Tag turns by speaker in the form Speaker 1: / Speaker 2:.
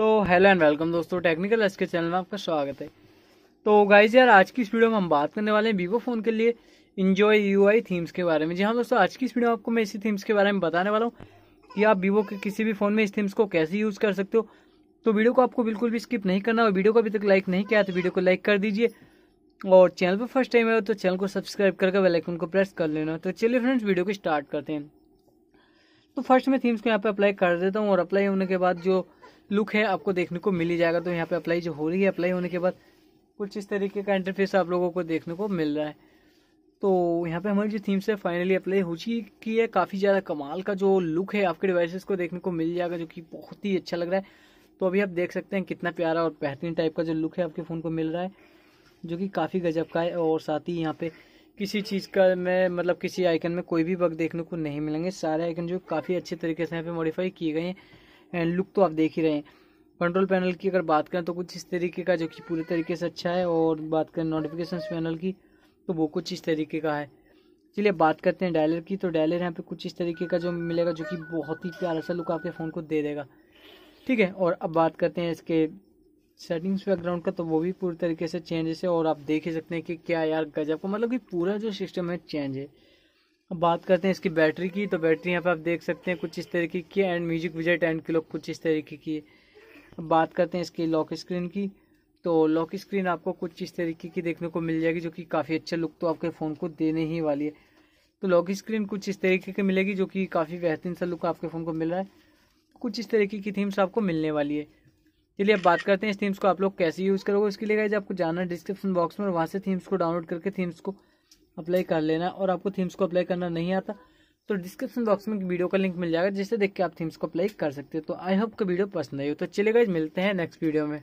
Speaker 1: तो hello and welcome दोस्तों technical S के चैनल में आपका स्वागत है तो गाइज यार आज की इस वीडियो में हम बात करने वाले हैं वीवो फ़ोन के लिए इन्जॉय यू थीम्स के बारे में जी हाँ दोस्तों आज की इस वीडियो में आपको मैं इसी थीम्स के बारे में बताने वाला हूँ कि आप वीवो के किसी भी फ़ोन में इस थीम्स को कैसे यूज़ कर सकते हो तो वीडियो को आपको बिल्कुल भी स्किप नहीं करना और वीडियो को अभी तक लाइक नहीं किया तो वीडियो को लाइक कर दीजिए और चैनल पर फर्स्ट टाइम आए तो चैनल को सब्सक्राइब करके बेल आइकन को प्रेस कर लेना तो चलिए फ्रेंड्स वीडियो को स्टार्ट करते हैं तो फर्स्ट मैं थीम्स को यहाँ पर अप्लाई कर देता हूँ और अप्लाई होने के बाद जो लुक है आपको देखने को मिल ही जाएगा तो यहाँ पे अप्लाई जो हो रही है अप्लाई होने के बाद कुछ इस तरीके का इंटरफेस आप लोगों को देखने को मिल रहा है तो यहाँ पे हमारी जो थीम्स है फाइनली अप्लाई हो चुकी है काफ़ी ज़्यादा कमाल का जो लुक है आपके डिवाइसेस को देखने को मिल जाएगा जो कि बहुत ही अच्छा लग रहा है तो अभी आप देख सकते हैं कितना प्यारा और बेहतरीन टाइप का जो लुक है आपके फ़ोन को मिल रहा है जो कि काफ़ी गजब का है और साथ ही यहाँ पर किसी चीज़ का मैं मतलब किसी आइकन में कोई भी बग देखने को नहीं मिलेंगे सारे आइकन जो काफ़ी अच्छे तरीके से यहाँ पर मॉडिफाई किए गए हैं लुक तो आप देख ही रहे हैं कंट्रोल पैनल की अगर बात करें तो कुछ इस तरीके का जो कि पूरे तरीके से अच्छा है और बात करें नोटिफिकेशन पैनल की तो वो कुछ इस तरीके का है चलिए बात करते हैं डायलर की तो डायलर यहाँ पे कुछ इस तरीके का जो मिलेगा जो कि बहुत ही प्यारा सा लुक आपके फ़ोन को दे देगा ठीक है और अब बात करते हैं इसके सेटिंग्स बैकग्राउंड का तो वो भी पूरी तरीके से चेंजेस है और आप देख ही सकते हैं कि क्या यार गजब का मतलब कि पूरा जो सिस्टम है चेंज है अब बात करते हैं इसकी बैटरी की तो बैटरी यहाँ पे आप देख सकते हैं कुछ इस तरीके की एंड म्यूजिक विजेट एंड क्लॉक कुछ इस तरीके की अब बात करते हैं इसकी लॉक स्क्रीन की तो लॉक स्क्रीन आपको कुछ इस तरीके की देखने को मिल जाएगी जो कि काफ़ी अच्छा लुक तो आपके फ़ोन को देने ही वाली है तो लॉक स्क्रीन कुछ इस तरीके की मिलेगी जो कि काफ़ी बेहतरीन सा लुक आपके फ़ोन को मिल रहा है कुछ इस तरीके की थीम्स आपको मिलने वाली है चलिए अब बात करते हैं इस थीम्स को आप लोग कैसे यूज़ करोगे इसके लिए गाइज आपको जाना डिस्क्रिप्शन बॉक्स में और वहाँ से थीम्स को डाउनलोड करके थीम्स को अप्लाई कर लेना और आपको थीम्स को अप्लाई करना नहीं आता तो डिस्क्रिप्शन बॉक्स में वीडियो का लिंक मिल जाएगा जिससे देख के आप थीम्स को अप्लाई कर सकते हो तो आई होप का वीडियो पसंद आई हो तो चलेगा मिलते हैं नेक्स्ट वीडियो में